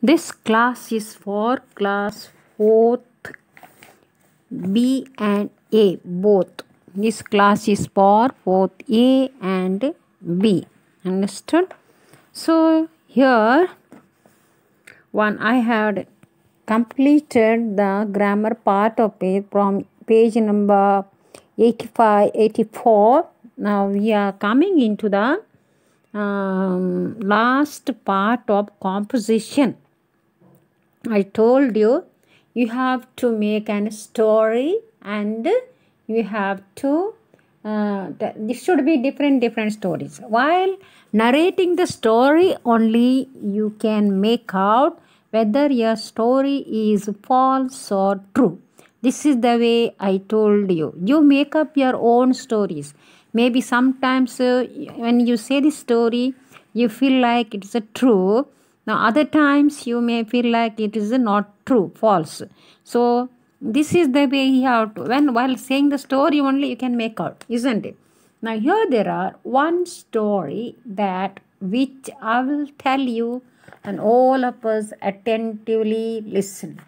This class is for class 4th B and A both. This class is for both A and B. Understood? So here one I had completed the grammar part of it from page number 85 84 now we are coming into the um, last part of composition I told you, you have to make an story and you have to, uh, this should be different, different stories. While narrating the story, only you can make out whether your story is false or true. This is the way I told you. You make up your own stories. Maybe sometimes uh, when you say the story, you feel like it's a true now, other times you may feel like it is not true, false. So, this is the way you have to, when while saying the story only you can make out, isn't it? Now, here there are one story that which I will tell you and all of us attentively listen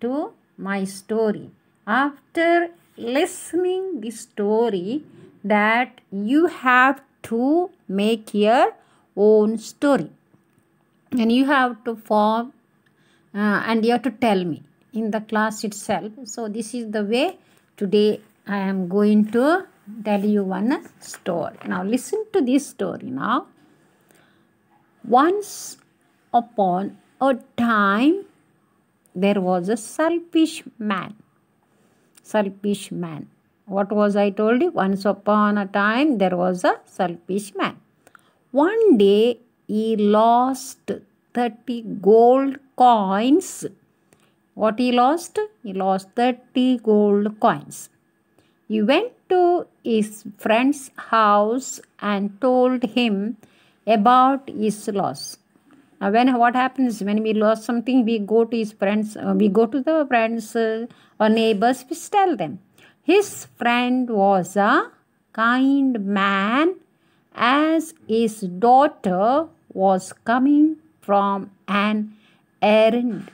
to my story. After listening the story that you have to make your own story and you have to form uh, and you have to tell me in the class itself so this is the way today i am going to tell you one story now listen to this story now once upon a time there was a selfish man selfish man what was i told you once upon a time there was a selfish man one day he lost 30 gold coins. What he lost? He lost 30 gold coins. He went to his friend's house and told him about his loss. Now, when what happens when we lose something, we go to his friends, uh, we go to the friends uh, or neighbors, we tell them. His friend was a kind man, as his daughter was coming from an errand.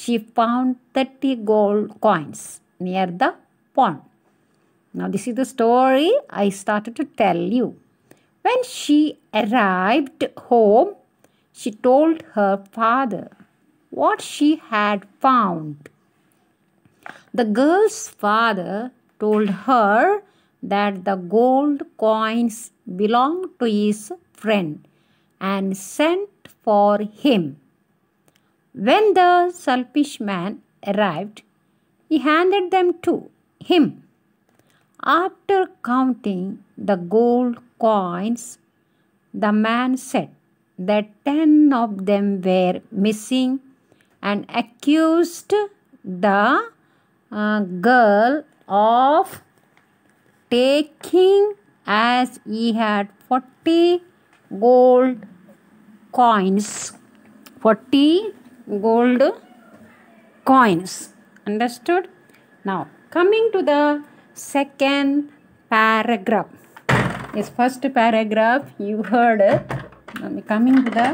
She found 30 gold coins near the pond. Now, this is the story I started to tell you. When she arrived home, she told her father what she had found. The girl's father told her that the gold coins belonged to his friend and sent for him. When the selfish man arrived, he handed them to him. After counting the gold coins, the man said that ten of them were missing and accused the uh, girl of taking as he had forty gold coins 40 gold coins understood now coming to the second paragraph This first paragraph you heard coming to the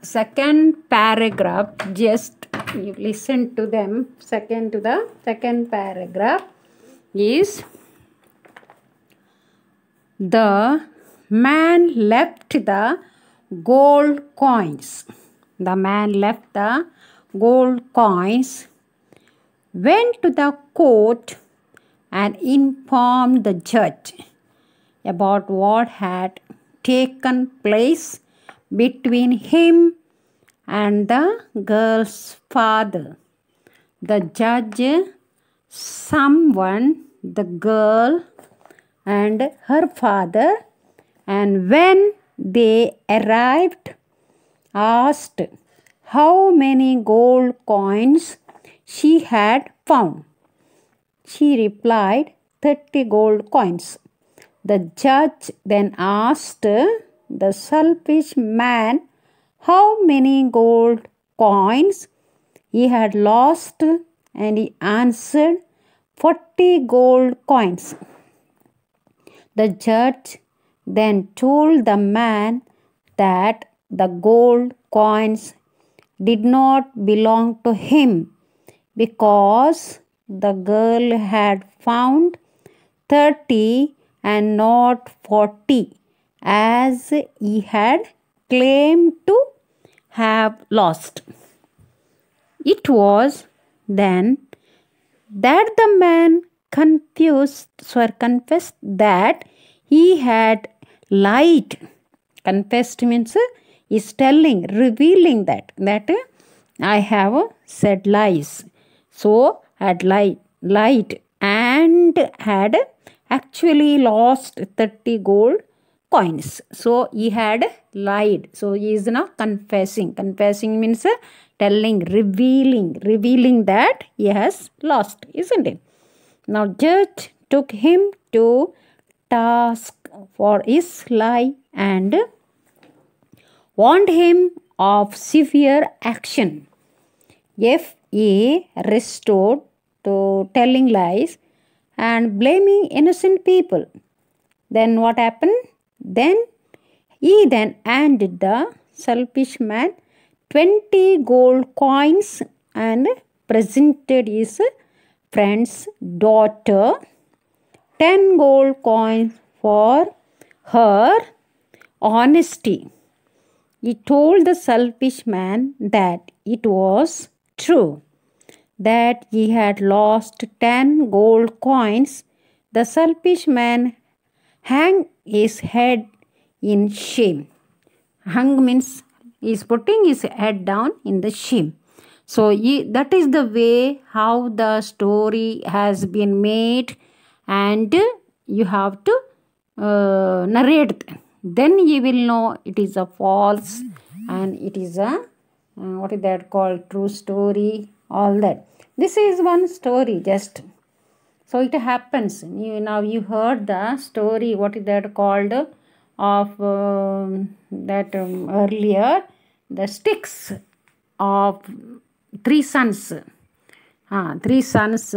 second paragraph just you listen to them second to the second paragraph is the man left the gold coins. The man left the gold coins, went to the court and informed the judge about what had taken place between him and the girl's father. The judge summoned the girl and her father and when they arrived, asked how many gold coins she had found. She replied, 30 gold coins. The judge then asked the selfish man how many gold coins he had lost, and he answered, 40 gold coins. The judge then told the man that the gold coins did not belong to him because the girl had found 30 and not 40 as he had claimed to have lost. It was then that the man confused, confessed that he had light confessed means is telling revealing that that i have said lies so had light light and had actually lost 30 gold coins so he had lied so he is now confessing confessing means telling revealing revealing that he has lost isn't it now judge took him to task for his lie and warned him of severe action. If he restored to telling lies and blaming innocent people, then what happened? Then he then handed the selfish man 20 gold coins and presented his friend's daughter 10 gold coins for her honesty. He told the selfish man that it was true that he had lost 10 gold coins. The selfish man hung his head in shame. Hung means he is putting his head down in the shame. So he, that is the way how the story has been made and you have to uh, narrate then you will know it is a false and it is a uh, what is that called true story all that this is one story just so it happens you now you heard the story what is that called of um, that um, earlier the sticks of three sons uh, three sons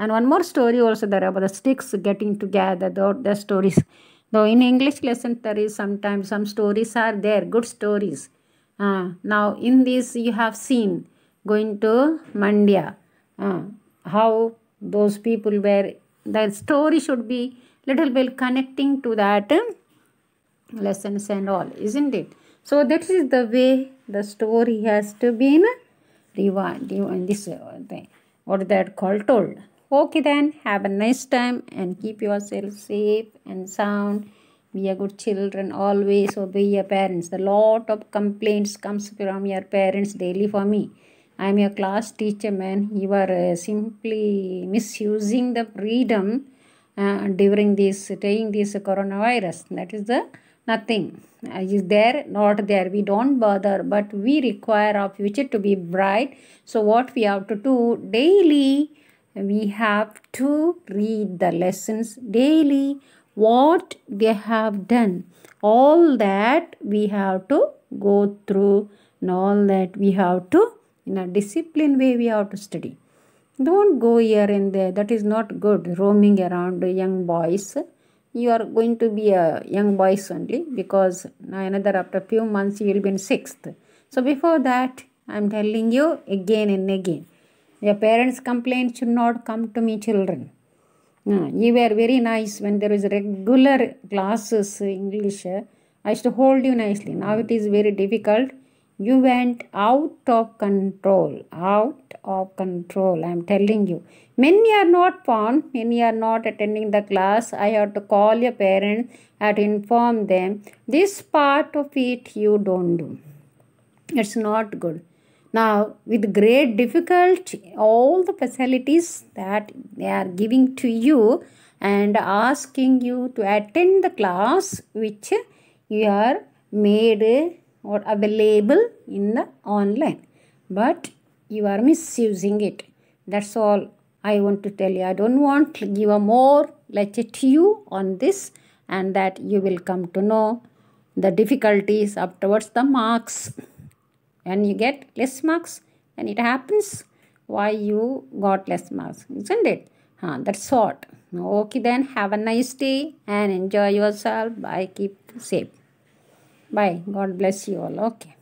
and one more story also there about the sticks getting together, the, the stories. Though in English lesson there is sometimes some stories are there, good stories. Uh, now in this you have seen going to Mandya, uh, how those people were, the story should be little bit connecting to that um, lessons and all, isn't it? So that is the way the story has to be in rewind, rewind this uh, thing, what that called told. Okay then, have a nice time and keep yourself safe and sound. Be a good children, always obey your parents. A lot of complaints comes from your parents daily for me. I am your class teacher man. You are uh, simply misusing the freedom uh, during this, during this coronavirus. That is the nothing. Uh, is there, not there. We don't bother, but we require our future to be bright. So what we have to do daily, we have to read the lessons daily what they have done all that we have to go through and all that we have to in a disciplined way we have to study don't go here and there that is not good roaming around young boys you are going to be a young boys only because another after few months you will be in sixth so before that i'm telling you again and again your parents' complaints should not come to me, children. you were very nice when there was regular classes English. I used to hold you nicely. Now it is very difficult. You went out of control. Out of control. I am telling you. Many are not found. Many are not attending the class. I have to call your parents. I have to inform them. This part of it you don't do. It's not good. Now, with great difficulty, all the facilities that they are giving to you and asking you to attend the class which you are made or available in the online. But you are misusing it. That's all I want to tell you. I don't want to give a more lecture to you on this and that you will come to know the difficulties afterwards the marks and you get less marks and it happens why you got less marks isn't it huh, that's what okay then have a nice day and enjoy yourself bye keep safe bye god bless you all okay